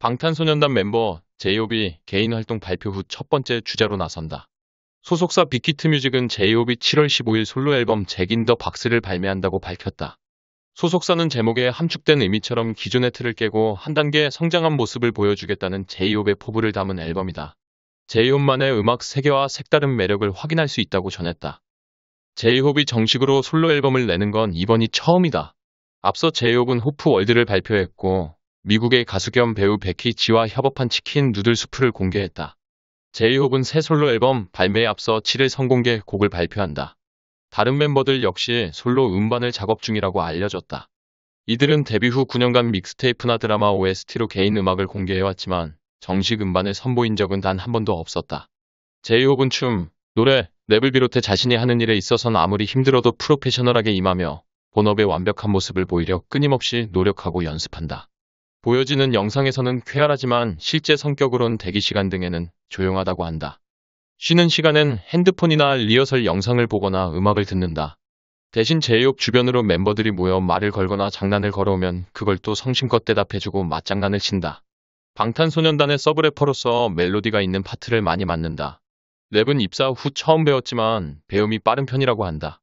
방탄소년단 멤버 제이홉이 개인 활동 발표 후 첫 번째 주자로 나선다. 소속사 빅히트 뮤직은 제이홉이 7월 15일 솔로 앨범 잭인 더 박스를 발매한다고 밝혔다. 소속사는 제목에 함축된 의미처럼 기존의 틀을 깨고 한 단계 성장한 모습을 보여주겠다는 제이홉의 포부를 담은 앨범이다. 제이홉만의 음악 세계와 색다른 매력을 확인할 수 있다고 전했다. 제이홉이 정식으로 솔로 앨범을 내는 건 이번이 처음이다. 앞서 제이홉은 호프 월드를 발표했고 미국의 가수 겸 배우 베키치와 협업한 치킨 누들 수프를 공개했다. 제이홉은 새 솔로 앨범 발매에 앞서 7일 선공개 곡을 발표한다. 다른 멤버들 역시 솔로 음반을 작업 중이라고 알려졌다. 이들은 데뷔 후 9년간 믹스테이프나 드라마 OST로 개인 음악을 공개해왔지만 정식 음반을 선보인 적은 단 한 번도 없었다. 제이홉은 춤, 노래, 랩을 비롯해 자신이 하는 일에 있어선 아무리 힘들어도 프로페셔널하게 임하며 본업의 완벽한 모습을 보이려 끊임없이 노력하고 연습한다. 보여지는 영상에서는 쾌활하지만 실제 성격으론 대기시간 등에는 조용하다고 한다. 쉬는 시간엔 핸드폰이나 리허설 영상을 보거나 음악을 듣는다. 대신 제욕 주변으로 멤버들이 모여 말을 걸거나 장난을 걸어오면 그걸 또 성심껏 대답해주고 맞장난을 친다. 방탄소년단의 서브래퍼로서 멜로디가 있는 파트를 많이 맡는다. 랩은 입사 후 처음 배웠지만 배움이 빠른 편이라고 한다.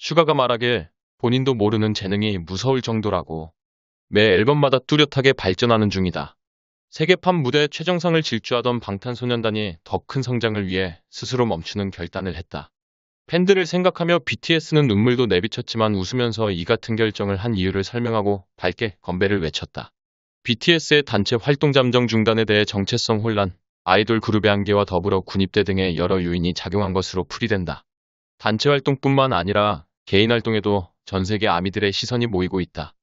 슈가가 말하길 본인도 모르는 재능이 무서울 정도라고. 매 앨범마다 뚜렷하게 발전하는 중이다. 세계판 무대 최정상을 질주하던 방탄소년단이 더 큰 성장을 위해 스스로 멈추는 결단을 했다. 팬들을 생각하며 BTS는 눈물도 내비쳤지만 웃으면서 이 같은 결정을 한 이유를 설명하고 밝게 건배를 외쳤다. BTS의 단체 활동 잠정 중단에 대해 정체성 혼란, 아이돌 그룹의 한계와 더불어 군입대 등의 여러 요인이 작용한 것으로 풀이된다. 단체 활동뿐만 아니라 개인 활동에도 전 세계 아미들의 시선이 모이고 있다.